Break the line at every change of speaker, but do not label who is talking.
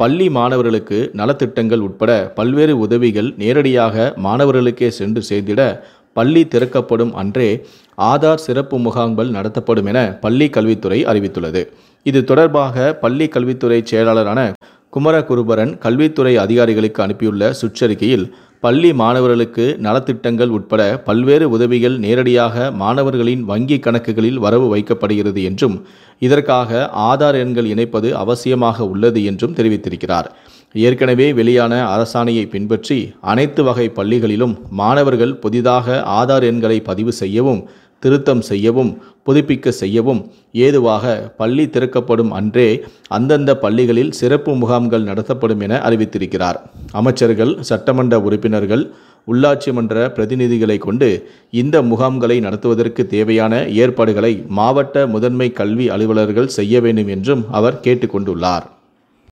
பள்ளி மாணவர்களுக்கு நலத்திட்டங்கள் உட்பட பல்வேறு உதவிகள் நேரடியாக மாணவர்களுக்கே சென்று சேர்ந்திட பள்ளி திறக்கப்படும் அன்றே ஆதார் சிறப்பு முகாம்கள் நடத்தப்படும் என பள்ளி கல்வித்துறை அறிவித்துள்ளது இது தொடர்பாக பள்ளி கல்வித்துறை செயலாளரான குமரகுருபரன் கல்வித்துறை அதிகாரிகளுக்கு அனுப்பியுள்ள சுற்றறிக்கையில் பள்ளி மாணவர்களுக்கு நலத்திட்டங்கள் உட்பட பல்வேறு உதவிகள் நேரடியாக மாணவர்களின் வங்கி கணக்குகளில் வரவு வைக்கப்படுகிறது என்றும் இதற்காக ஆதார் எண்கள் இணைப்பது அவசியமாக உள்ளது என்றும் தெரிவித்திருக்கிறார் ஏற்கனவே வெளியான அரசாணையை பின்பற்றி அனைத்து வகை பள்ளிகளிலும் மாணவர்கள் புதிதாக ஆதார் எண்களை பதிவு செய்யவும் திருத்தம் செய்யவும் புதுப்பிக்க செய்யவும் ஏதுவாக பள்ளி திறக்கப்படும் அன்றே அந்தந்த பள்ளிகளில் சிறப்பு முகாம்கள் நடத்தப்படும் என அறிவித்திருக்கிறார் அமைச்சர்கள் சட்டமன்ற உறுப்பினர்கள் உள்ளாட்சி மன்ற பிரதிநிதிகளை கொண்டு இந்த முகாம்களை நடத்துவதற்கு தேவையான ஏற்பாடுகளை மாவட்ட முதன்மை கல்வி அலுவலர்கள் செய்ய வேண்டும் என்றும் அவர் கேட்டுக்கொண்டுள்ளார்